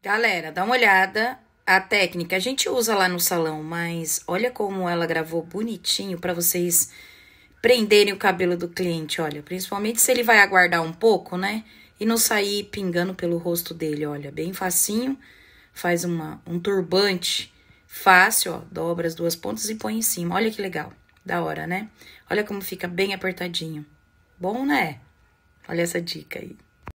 Galera, dá uma olhada. A técnica a gente usa lá no salão, mas olha como ela gravou bonitinho para vocês prenderem o cabelo do cliente, olha. Principalmente se ele vai aguardar um pouco, né? E não sair pingando pelo rosto dele, olha. Bem facinho. Faz uma, um turbante fácil, ó. Dobra as duas pontas e põe em cima. Olha que legal. Da hora, né? Olha como fica bem apertadinho. Bom, né? Olha essa dica aí.